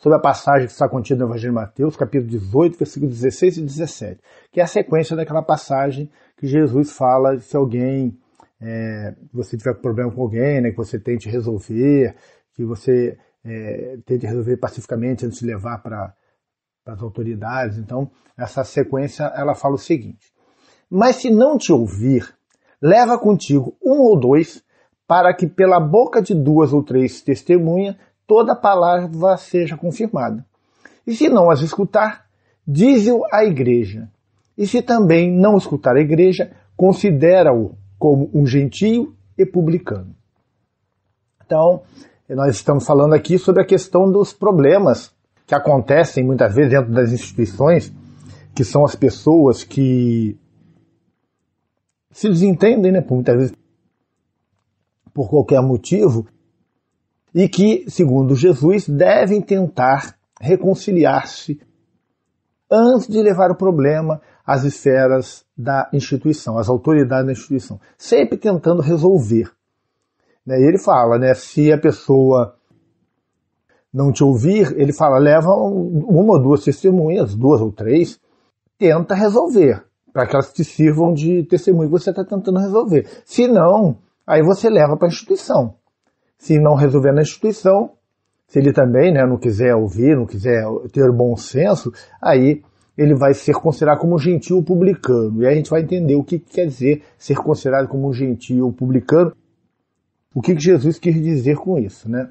sobre a passagem que está contida no Evangelho de Mateus, capítulo 18, versículos 16 e 17, que é a sequência daquela passagem que Jesus fala se alguém, é, você tiver problema com alguém, né, que você tente resolver, que você é, tente resolver pacificamente antes de levar para as autoridades. Então, essa sequência ela fala o seguinte: Mas se não te ouvir, leva contigo um ou dois, para que pela boca de duas ou três testemunhas toda palavra seja confirmada. E se não as escutar, dize-o à igreja. E se também não escutar a igreja, considera-o como um gentio e publicano. Então, nós estamos falando aqui sobre a questão dos problemas que acontecem muitas vezes dentro das instituições, que são as pessoas que se desentendem, né? Por muitas vezes, por qualquer motivo, e que, segundo Jesus, devem tentar reconciliar-se antes de levar o problema às esferas da instituição, às autoridades da instituição, sempre tentando resolver. Né, e ele fala, né, se a pessoa não te ouvir, ele fala, leva uma ou duas testemunhas, duas ou três, tenta resolver, para que elas te sirvam de testemunho que você está tentando resolver. Se não, aí você leva para a instituição. Se não resolver na instituição, se ele também né, não quiser ouvir, não quiser ter bom senso, aí ele vai ser considerado como um gentil publicano. E aí a gente vai entender o que quer dizer ser considerado como um gentil publicano. O que Jesus quis dizer com isso, né?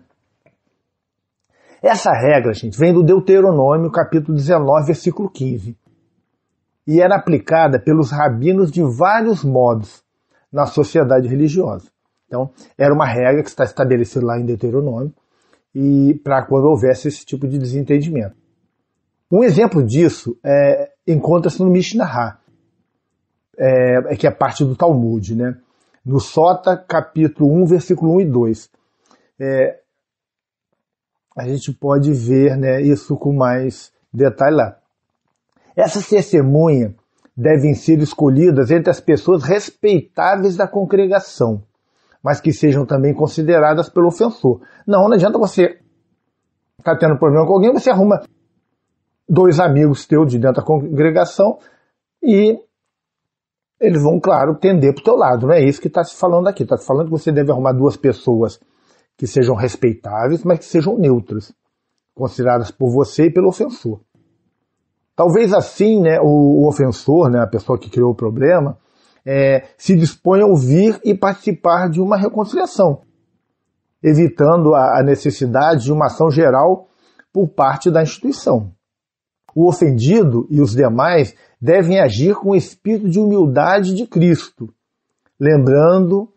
Essa regra, gente, vem do Deuteronômio, capítulo 19, versículo 15. E era aplicada pelos rabinos de vários modos na sociedade religiosa. Então, era uma regra que está estabelecida lá em Deuteronômio e para quando houvesse esse tipo de desentendimento. Um exemplo disso é, encontra-se no Mishnah, é, é que é parte do Talmud, né? no Sota, capítulo 1, versículo 1 e 2. É, a gente pode ver né, isso com mais detalhe lá. Essas testemunhas devem ser escolhidas entre as pessoas respeitáveis da congregação, mas que sejam também consideradas pelo ofensor. Não, não adianta você estar tá tendo problema com alguém, você arruma dois amigos teus de dentro da congregação e eles vão, claro, tender para o teu lado. Não é isso que está se falando aqui. Está se falando que você deve arrumar duas pessoas que sejam respeitáveis, mas que sejam neutras, consideradas por você e pelo ofensor. Talvez assim, né, o, o ofensor, né, a pessoa que criou o problema, é, se dispõe a ouvir e participar de uma reconciliação, evitando a, a necessidade de uma ação geral por parte da instituição. O ofendido e os demais devem agir com o espírito de humildade de Cristo, lembrando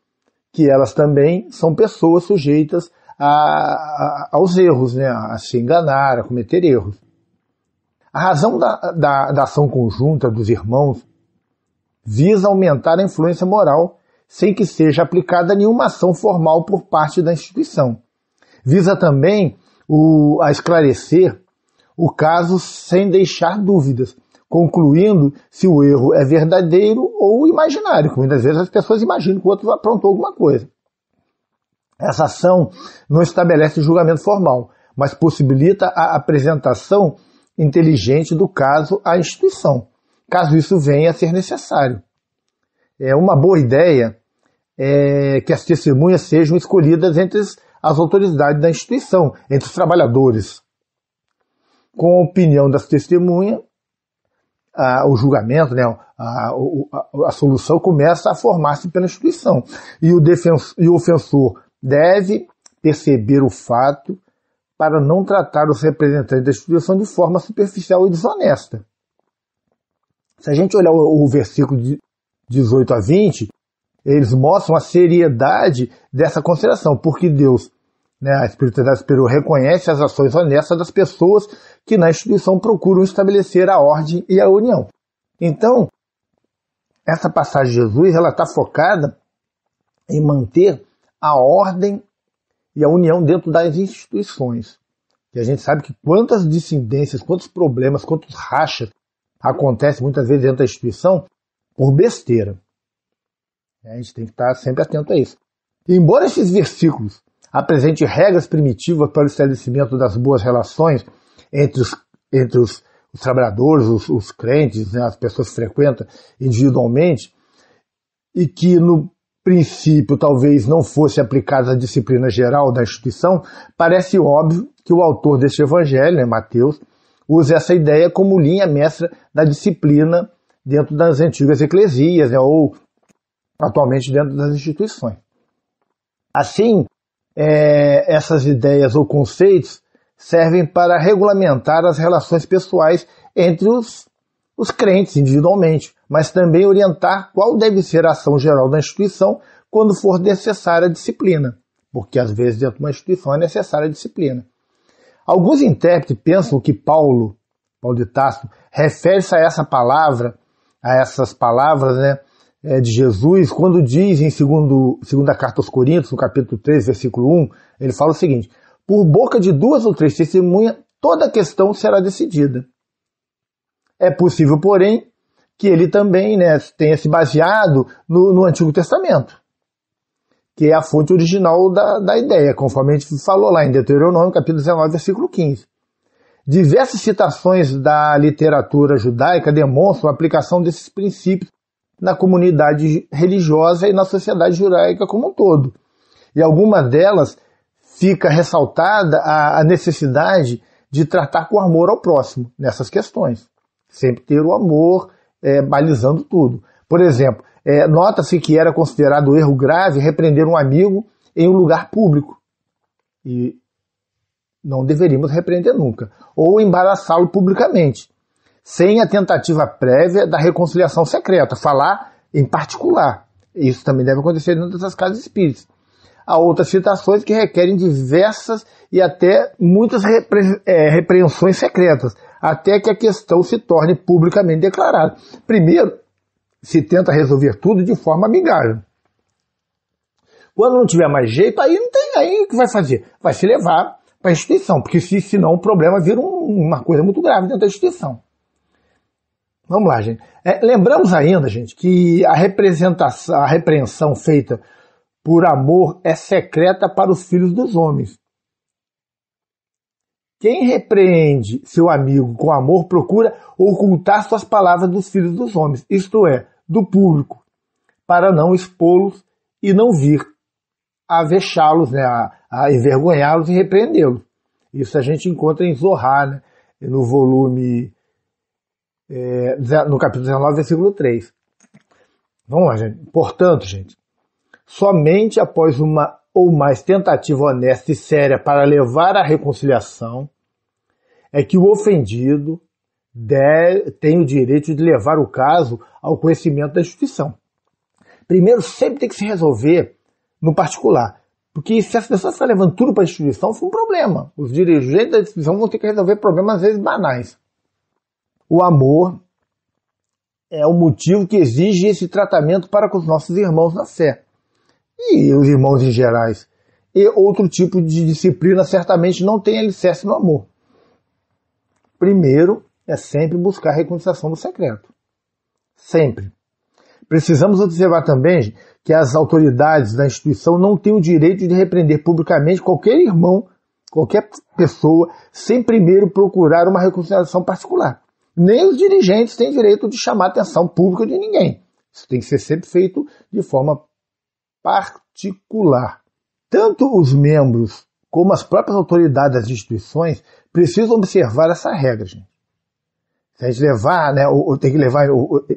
que elas também são pessoas sujeitas a, a, aos erros, né? a se enganar, a cometer erros. A razão da, da, da ação conjunta dos irmãos visa aumentar a influência moral sem que seja aplicada nenhuma ação formal por parte da instituição. Visa também o, a esclarecer o caso sem deixar dúvidas, concluindo se o erro é verdadeiro ou imaginário. Muitas vezes as pessoas imaginam que o outro aprontou alguma coisa. Essa ação não estabelece julgamento formal, mas possibilita a apresentação inteligente do caso à instituição caso isso venha a ser necessário. É uma boa ideia é que as testemunhas sejam escolhidas entre as autoridades da instituição, entre os trabalhadores. Com a opinião das testemunhas, a, o julgamento, né, a, a, a solução começa a formar-se pela instituição. E o, defenso, e o ofensor deve perceber o fato para não tratar os representantes da instituição de forma superficial e desonesta. Se a gente olhar o, o versículo de 18 a 20, eles mostram a seriedade dessa consideração, porque Deus, né, a espiritualidade superior, reconhece as ações honestas das pessoas que na instituição procuram estabelecer a ordem e a união. Então, essa passagem de Jesus ela está focada em manter a ordem e a união dentro das instituições. E a gente sabe que quantas dissidências, quantos problemas, quantos rachas acontece muitas vezes dentro da instituição por besteira. É, a gente tem que estar sempre atento a isso. embora esses versículos apresentem regras primitivas para o estabelecimento das boas relações entre os, entre os, os trabalhadores, os, os crentes, né, as pessoas que frequentam individualmente, e que no princípio talvez não fosse aplicada à disciplina geral da instituição, parece óbvio que o autor deste evangelho, né, Mateus, usa essa ideia como linha mestra da disciplina dentro das antigas eclesias, né, ou atualmente dentro das instituições. Assim, é, essas ideias ou conceitos servem para regulamentar as relações pessoais entre os, os crentes individualmente, mas também orientar qual deve ser a ação geral da instituição quando for necessária a disciplina, porque às vezes dentro de uma instituição é necessária a disciplina. Alguns intérpretes pensam que Paulo, Paulo de Tarso, refere-se a essa palavra, a essas palavras né, é, de Jesus, quando diz em 2 segunda carta aos Coríntios, no capítulo 3, versículo 1, ele fala o seguinte, por boca de duas ou três testemunhas, toda a questão será decidida. É possível, porém, que ele também né, tenha se baseado no, no Antigo Testamento que é a fonte original da, da ideia, conforme a gente falou lá em Deuteronômio, capítulo 19, versículo 15. Diversas citações da literatura judaica demonstram a aplicação desses princípios na comunidade religiosa e na sociedade judaica como um todo. E alguma delas fica ressaltada a, a necessidade de tratar com amor ao próximo nessas questões. Sempre ter o amor é, balizando tudo. Por exemplo, é, Nota-se que era considerado erro grave repreender um amigo em um lugar público. E não deveríamos repreender nunca. Ou embaraçá-lo publicamente, sem a tentativa prévia da reconciliação secreta, falar em particular. Isso também deve acontecer dentro dessas casas espíritas. Há outras citações que requerem diversas e até muitas repre é, repreensões secretas, até que a questão se torne publicamente declarada. Primeiro, se tenta resolver tudo de forma amigável. Quando não tiver mais jeito, aí não tem, aí o que vai fazer? Vai se levar para a instituição, porque se, senão o problema vira um, uma coisa muito grave dentro da instituição. Vamos lá, gente. É, lembramos ainda, gente, que a representação, a repreensão feita por amor é secreta para os filhos dos homens. Quem repreende seu amigo com amor procura ocultar suas palavras dos filhos dos homens, isto é, do público, para não expô-los e não vir a vexá-los, né, a, a envergonhá-los e repreendê-los. Isso a gente encontra em Zohar, né, no volume, é, no capítulo 19, versículo 3. Vamos lá, gente. Portanto, gente, somente após uma ou mais tentativa honesta e séria para levar à reconciliação é que o ofendido deve, tem o direito de levar o caso ao conhecimento da instituição. Primeiro, sempre tem que se resolver no particular. Porque se as pessoas está levando tudo para a instituição, foi é um problema. Os dirigentes da instituição vão ter que resolver problemas, às vezes, banais. O amor é o motivo que exige esse tratamento para com os nossos irmãos na fé. E os irmãos em gerais. E outro tipo de disciplina certamente não tem alicerce no amor. Primeiro, é sempre buscar a reconciliação do secreto. Sempre. Precisamos observar também que as autoridades da instituição não têm o direito de repreender publicamente qualquer irmão, qualquer pessoa, sem primeiro procurar uma reconciliação particular. Nem os dirigentes têm direito de chamar a atenção pública de ninguém. Isso tem que ser sempre feito de forma particular. Tanto os membros como as próprias autoridades das instituições precisam observar essa regra, gente. Se a gente levar, né, ou, ou tem que levar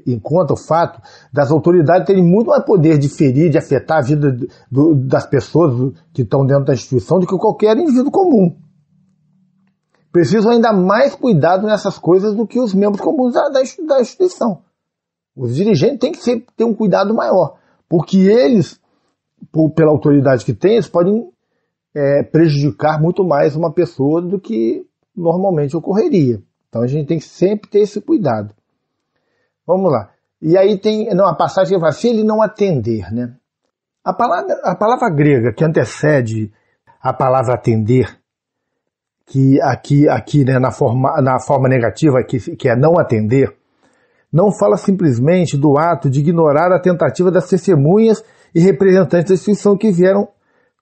em conta o fato das autoridades terem muito mais poder de ferir, de afetar a vida do, das pessoas que estão dentro da instituição do que qualquer indivíduo comum. Precisam ainda mais cuidado nessas coisas do que os membros comuns da, da, da instituição. Os dirigentes têm que ser, ter um cuidado maior, porque eles, por, pela autoridade que têm, eles podem é, prejudicar muito mais uma pessoa do que normalmente ocorreria. Então a gente tem que sempre ter esse cuidado. Vamos lá. E aí tem não, a passagem que fala, se ele não atender, né? A palavra, a palavra grega que antecede a palavra atender, que aqui, aqui né, na, forma, na forma negativa, que, que é não atender, não fala simplesmente do ato de ignorar a tentativa das testemunhas e representantes da instituição que vieram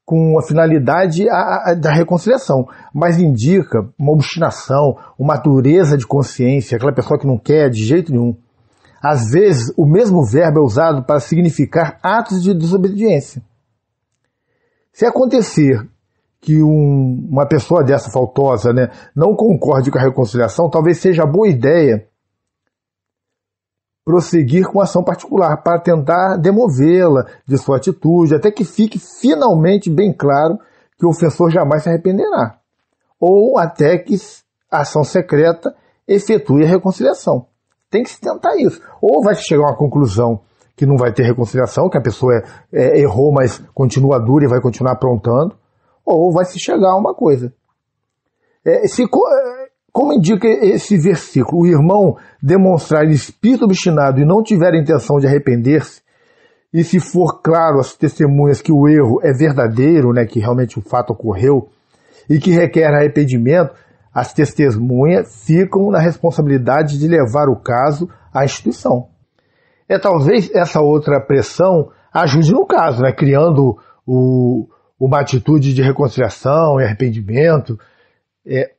com a finalidade a, a, da reconciliação, mas indica uma obstinação, uma dureza de consciência, aquela pessoa que não quer de jeito nenhum. Às vezes, o mesmo verbo é usado para significar atos de desobediência. Se acontecer que um, uma pessoa dessa faltosa né, não concorde com a reconciliação, talvez seja boa ideia prosseguir com ação particular para tentar demovê-la de sua atitude, até que fique finalmente bem claro que o ofensor jamais se arrependerá, ou até que a ação secreta efetue a reconciliação. Tem que se tentar isso. Ou vai chegar a uma conclusão que não vai ter reconciliação, que a pessoa é, é, errou, mas continua dura e vai continuar aprontando, ou vai se chegar a uma coisa. É, se, é, como indica esse versículo, o irmão demonstrar espírito obstinado e não tiver a intenção de arrepender-se, e se for claro às testemunhas que o erro é verdadeiro, né, que realmente o fato ocorreu, e que requer arrependimento, as testemunhas ficam na responsabilidade de levar o caso à instituição. É talvez essa outra pressão ajude no caso, né, criando o, uma atitude de reconciliação e arrependimento. É,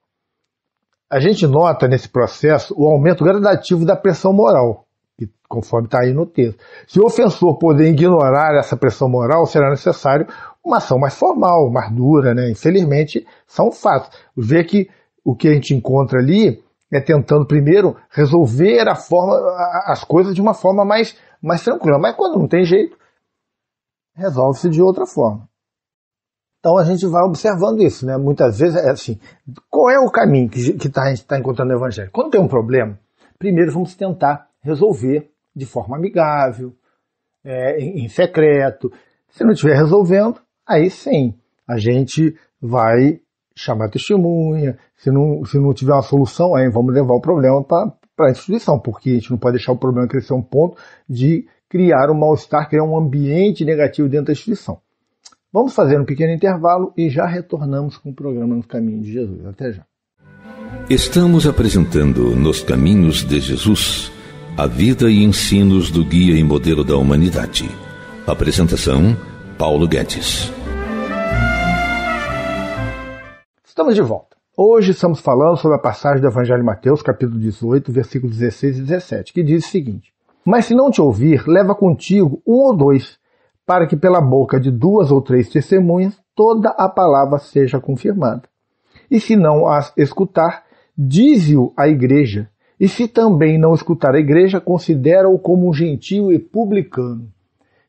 a gente nota nesse processo o aumento gradativo da pressão moral, que, conforme está aí no texto. Se o ofensor poder ignorar essa pressão moral, será necessário uma ação mais formal, mais dura, né? Infelizmente, são fatos. Ver que o que a gente encontra ali é tentando primeiro resolver a forma, as coisas de uma forma mais, mais tranquila. Mas quando não tem jeito, resolve-se de outra forma. Então a gente vai observando isso, né? Muitas vezes é assim, qual é o caminho que, que tá, a gente está encontrando no Evangelho? Quando tem um problema, primeiro vamos tentar resolver de forma amigável, é, em, em secreto. Se não estiver resolvendo, aí sim, a gente vai chamar testemunha. Se não, se não tiver uma solução, aí vamos levar o problema para a instituição, porque a gente não pode deixar o problema crescer a um ponto de criar um mal-estar, criar um ambiente negativo dentro da instituição. Vamos fazer um pequeno intervalo e já retornamos com o programa Nos Caminhos de Jesus. Até já. Estamos apresentando Nos Caminhos de Jesus a vida e ensinos do guia e modelo da humanidade. Apresentação: Paulo Guedes. Estamos de volta. Hoje estamos falando sobre a passagem do Evangelho de Mateus, capítulo 18, versículos 16 e 17, que diz o seguinte: Mas se não te ouvir, leva contigo um ou dois para que pela boca de duas ou três testemunhas toda a palavra seja confirmada. E se não as escutar, dize-o à igreja. E se também não escutar a igreja, considera-o como um gentio e publicano.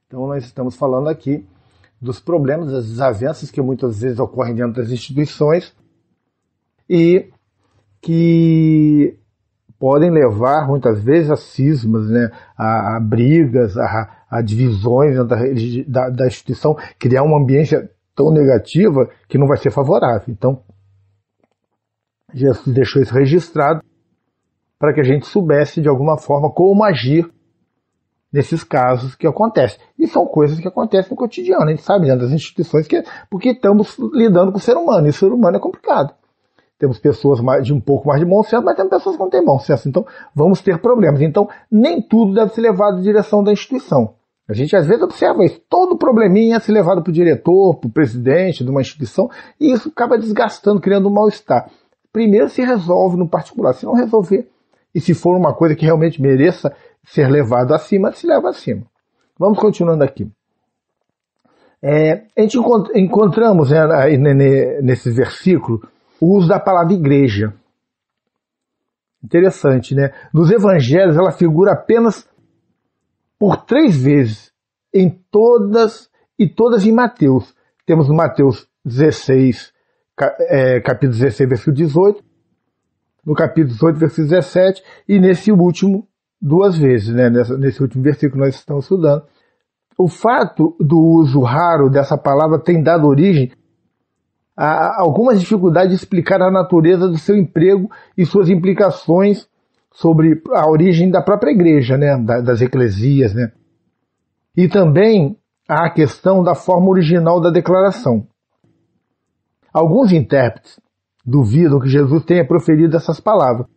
Então nós estamos falando aqui dos problemas, das desavenças que muitas vezes ocorrem dentro das instituições e que podem levar muitas vezes a cismas, né, a, a brigas, a, a divisões da, da, da instituição, criar uma ambiência tão negativa que não vai ser favorável. Então, Jesus deixou isso registrado para que a gente soubesse de alguma forma como agir nesses casos que acontecem. E são coisas que acontecem no cotidiano, a gente sabe dentro das instituições, que, porque estamos lidando com o ser humano, e o ser humano é complicado temos pessoas de um pouco mais de bom senso, mas temos pessoas que não têm bom senso. Então, vamos ter problemas. Então, nem tudo deve ser levado em direção da instituição. A gente às vezes observa isso. Todo probleminha é levado para o diretor, para o presidente de uma instituição, e isso acaba desgastando, criando um mal-estar. Primeiro se resolve no particular. Se não resolver, e se for uma coisa que realmente mereça ser levado acima, se leva acima. Vamos continuando aqui. É, a gente encont encontramos né, nesse versículo o uso da palavra igreja. Interessante, né? Nos evangelhos ela figura apenas por três vezes em todas e todas em Mateus. Temos no Mateus 16, é, capítulo 16, versículo 18, no capítulo 18, versículo 17, e nesse último, duas vezes, né? Nessa, nesse último versículo que nós estamos estudando. O fato do uso raro dessa palavra tem dado origem a algumas dificuldades de explicar a natureza do seu emprego e suas implicações sobre a origem da própria igreja, né, das eclesias, né. E também há a questão da forma original da declaração. Alguns intérpretes duvidam que Jesus tenha proferido essas palavras,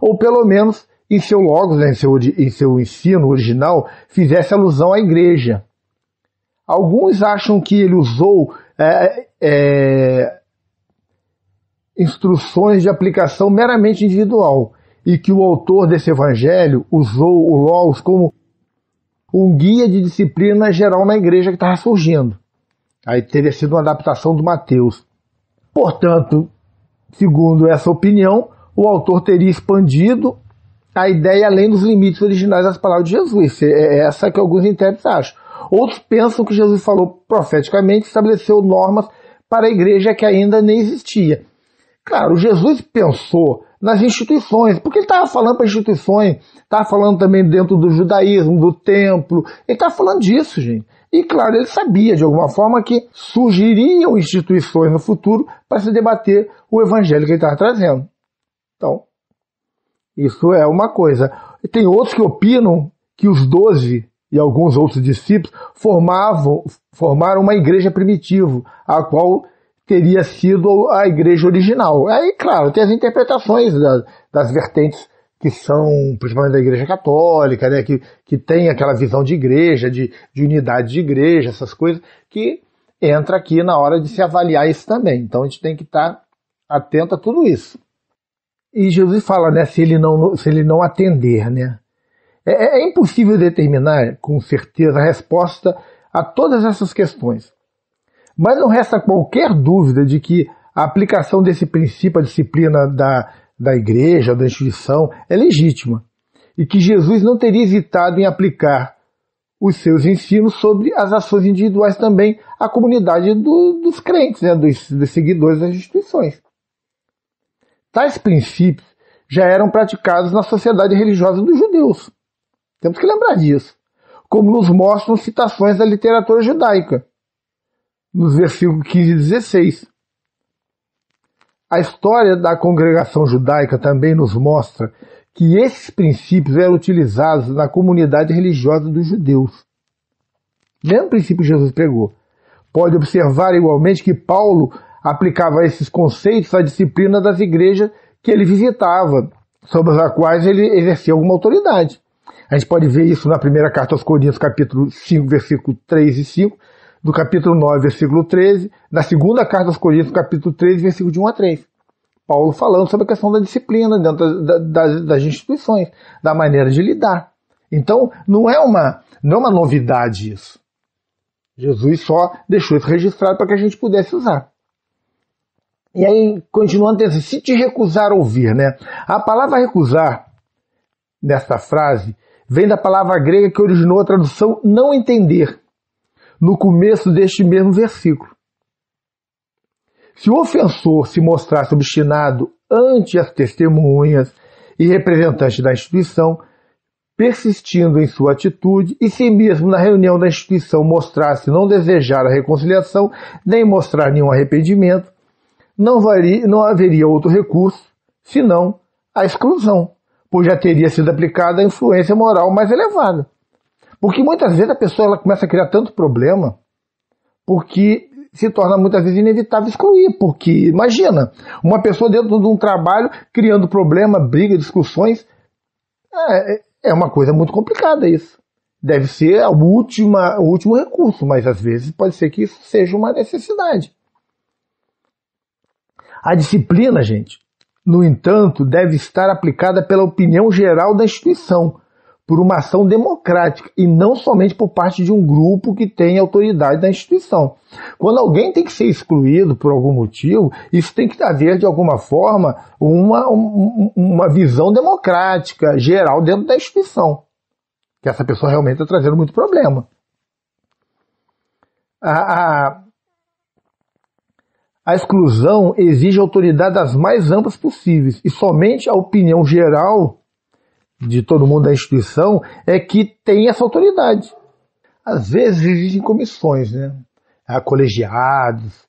ou pelo menos em seu logos, né, em, seu, em seu ensino original, fizesse alusão à igreja. Alguns acham que ele usou é, é, instruções de aplicação meramente individual e que o autor desse evangelho usou o Laws como um guia de disciplina geral na igreja que estava surgindo. Aí teria sido uma adaptação do Mateus. Portanto, segundo essa opinião, o autor teria expandido a ideia além dos limites originais das palavras de Jesus. É essa que alguns intérpretes acham. Outros pensam que Jesus falou profeticamente, estabeleceu normas para a igreja que ainda nem existia. Claro, Jesus pensou nas instituições, porque ele estava falando para instituições, estava falando também dentro do judaísmo, do templo, ele estava falando disso, gente. E claro, ele sabia de alguma forma que surgiriam instituições no futuro para se debater o evangelho que ele estava trazendo. Então, isso é uma coisa. E tem outros que opinam que os doze e alguns outros discípulos formavam, formaram uma igreja primitiva, a qual teria sido a igreja original. Aí, claro, tem as interpretações da, das vertentes que são, principalmente da igreja católica, né, que, que tem aquela visão de igreja, de, de unidade de igreja, essas coisas, que entra aqui na hora de se avaliar isso também. Então a gente tem que estar atento a tudo isso. E Jesus fala, né, se ele não, se ele não atender, né, é, é, é impossível determinar com certeza a resposta a todas essas questões. Mas não resta qualquer dúvida de que a aplicação desse princípio à disciplina da, da igreja, da instituição, é legítima. E que Jesus não teria hesitado em aplicar os seus ensinos sobre as ações individuais também à comunidade do, dos crentes, né, dos, dos seguidores das instituições. Tais princípios já eram praticados na sociedade religiosa dos judeus. Temos que lembrar disso. Como nos mostram citações da literatura judaica, nos versículos 15 e 16. A história da congregação judaica também nos mostra que esses princípios eram utilizados na comunidade religiosa dos judeus. Mesmo princípio Jesus pregou. Pode observar igualmente que Paulo aplicava esses conceitos à disciplina das igrejas que ele visitava, sobre as quais ele exercia alguma autoridade. A gente pode ver isso na primeira carta aos Coríntios, capítulo 5, versículo 3 e 5, do capítulo 9, versículo 13, na segunda carta aos Coríntios, capítulo 13, versículo de 1 a 3. Paulo falando sobre a questão da disciplina dentro das, das, instituições, da maneira de lidar. Então, não é uma, não é uma novidade isso. Jesus só deixou isso registrado para que a gente pudesse usar. E aí, continuando, assim, se te recusar ouvir, né? A palavra recusar, nessa frase, vem da palavra grega que originou a tradução não entender, no começo deste mesmo versículo. Se o ofensor se mostrasse obstinado ante as testemunhas e representantes da instituição, persistindo em sua atitude, e se mesmo na reunião da instituição mostrasse não desejar a reconciliação, nem mostrar nenhum arrependimento, não, varia, não haveria outro recurso senão a exclusão pois já teria sido aplicada a influência moral mais elevada. Porque muitas vezes a pessoa ela começa a criar tanto problema porque se torna muitas vezes inevitável excluir, porque imagina, uma pessoa dentro de um trabalho criando problema, briga, discussões, é, é uma coisa muito complicada isso. Deve ser a última, o último recurso, mas às vezes pode ser que isso seja uma necessidade. A disciplina, gente, no entanto, deve estar aplicada pela opinião geral da instituição, por uma ação democrática e não somente por parte de um grupo que tem autoridade da instituição. Quando alguém tem que ser excluído por algum motivo, isso tem que haver, de alguma forma, uma, um, uma visão democrática geral dentro da instituição. Que essa pessoa realmente está trazendo muito problema. A, a, a exclusão exige autoridade das mais amplas possíveis e somente a opinião geral de todo mundo da instituição é que tem essa autoridade. Às vezes existem comissões, né? Há colegiados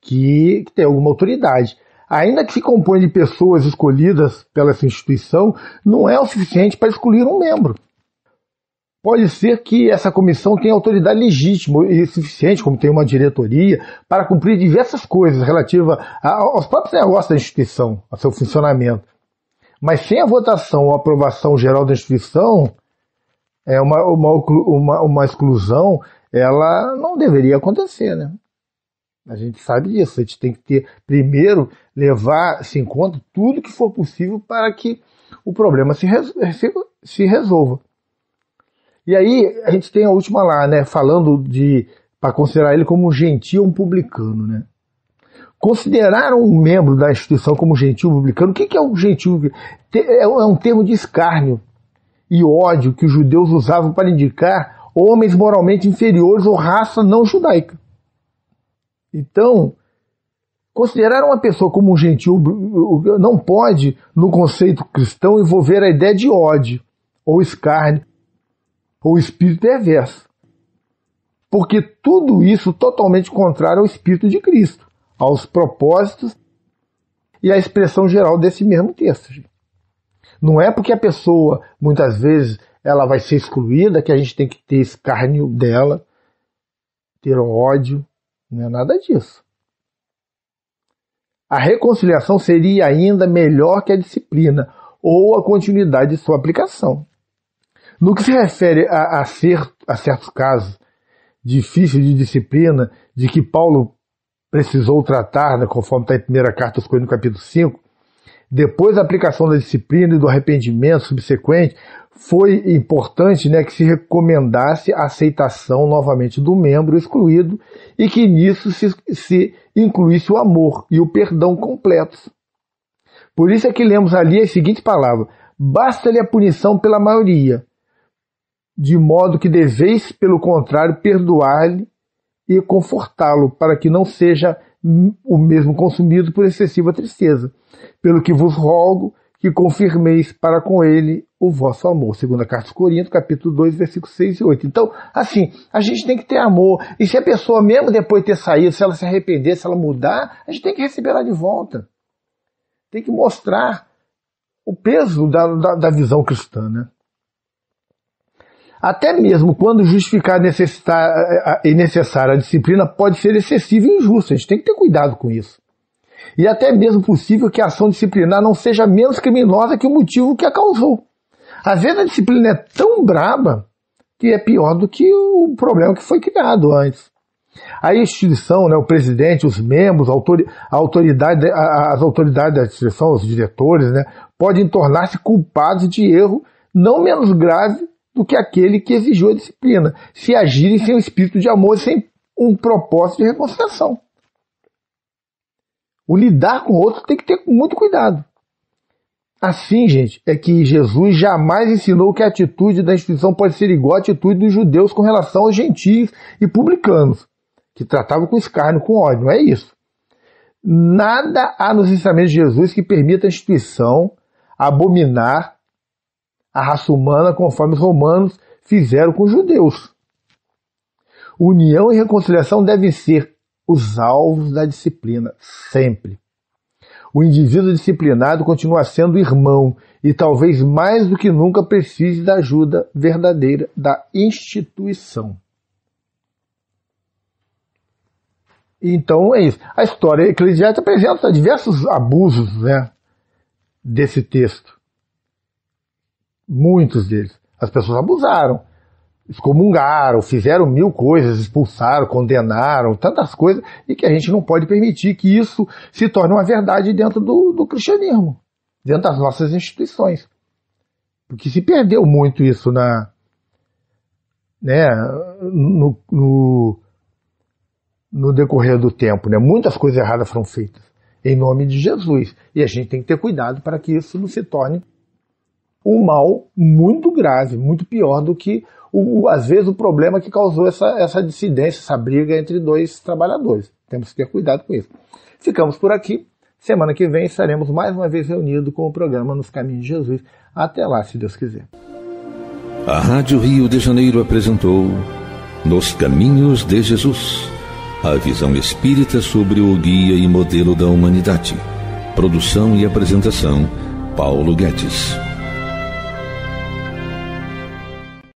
que, que têm alguma autoridade. Ainda que se compõe de pessoas escolhidas pela essa instituição, não é o suficiente para excluir um membro pode ser que essa comissão tenha autoridade legítima e suficiente, como tem uma diretoria, para cumprir diversas coisas relativas aos próprios negócios da instituição, ao seu funcionamento. Mas sem a votação ou aprovação geral da instituição, é uma, uma, uma, uma exclusão, ela não deveria acontecer, né? A gente sabe disso. A gente tem que ter, primeiro, levar-se em conta tudo que for possível para que o problema se, se resolva. E aí a gente tem a última lá, né? Falando de para considerar ele como um gentil um publicano, né? Considerar um membro da instituição como gentil publicano, o que, que é um gentil? É, é um termo de escárnio e ódio que os judeus usavam para indicar homens moralmente inferiores ou raça não judaica. Então, considerar uma pessoa como um gentil não pode, no conceito cristão, envolver a ideia de ódio ou escárnio ou espírito é reverso. Porque tudo isso totalmente contrário ao espírito de Cristo, aos propósitos e à expressão geral desse mesmo texto. Não é porque a pessoa, muitas vezes, ela vai ser excluída que a gente tem que ter escárnio dela, ter ódio, não é nada disso. A reconciliação seria ainda melhor que a disciplina ou a continuidade de sua aplicação. No que se refere a, a, ser, a certos casos difíceis de disciplina de que Paulo precisou tratar, né, conforme está em primeira Carta aos Coríntios, capítulo 5, depois da aplicação da disciplina e do arrependimento subsequente, foi importante né, que se recomendasse a aceitação novamente do membro excluído e que nisso se, se incluísse o amor e o perdão completos. Por isso é que lemos ali a seguinte palavra: basta-lhe a punição pela maioria, de modo que deveis, pelo contrário, perdoar-lhe e confortá-lo, para que não seja o mesmo consumido por excessiva tristeza. Pelo que vos rogo que confirmeis para com ele o vosso amor. Segunda carta de Coríntios capítulo 2, versículos 6 e 8. Então, assim, a gente tem que ter amor. E se a pessoa, mesmo depois de ter saído, se ela se arrepender, se ela mudar, a gente tem que receber ela de volta. Tem que mostrar o peso da, da, da visão cristã, né? até mesmo quando justificar necessitar, eh, eh, e necessária a disciplina, pode ser excessiva e injusta. A gente tem que ter cuidado com isso. E até mesmo possível que a ação disciplinar não seja menos criminosa que o motivo que a causou. Às vezes a disciplina é tão braba que é pior do que o problema que foi criado antes. A instituição, né, o presidente, os membros, a autoridade, as autoridades da instituição, os diretores, né, podem tornar-se culpados de erro não menos grave do que aquele que exigiu a disciplina, se agirem sem um espírito de amor, sem um propósito de reconciliação. O lidar com o outro tem que ter muito cuidado. Assim, gente, é que Jesus jamais ensinou que a atitude da instituição pode ser igual à atitude dos judeus com relação aos gentios e publicanos, que tratavam com escárnio, com ódio. Não é isso. Nada há nos ensinamentos de Jesus que permita a instituição abominar a raça humana conforme os romanos fizeram com os judeus. União e reconciliação devem ser os alvos da disciplina, sempre. O indivíduo disciplinado continua sendo irmão e talvez mais do que nunca precise da ajuda verdadeira da instituição. Então é isso. A história eclesiástica apresenta diversos abusos né, desse texto. Muitos deles. As pessoas abusaram, excomungaram, fizeram mil coisas, expulsaram, condenaram, tantas coisas, e que a gente não pode permitir que isso se torne uma verdade dentro do, do cristianismo, dentro das nossas instituições. Porque se perdeu muito isso na. Né, no, no, no decorrer do tempo. Né? Muitas coisas erradas foram feitas em nome de Jesus. E a gente tem que ter cuidado para que isso não se torne um mal muito grave, muito pior do que, o, às vezes, o problema que causou essa, essa dissidência, essa briga entre dois trabalhadores. Temos que ter cuidado com isso. Ficamos por aqui. Semana que vem estaremos mais uma vez reunidos com o programa Nos Caminhos de Jesus. Até lá, se Deus quiser. A Rádio Rio de Janeiro apresentou Nos Caminhos de Jesus a visão espírita sobre o guia e modelo da humanidade. Produção e apresentação, Paulo Guedes.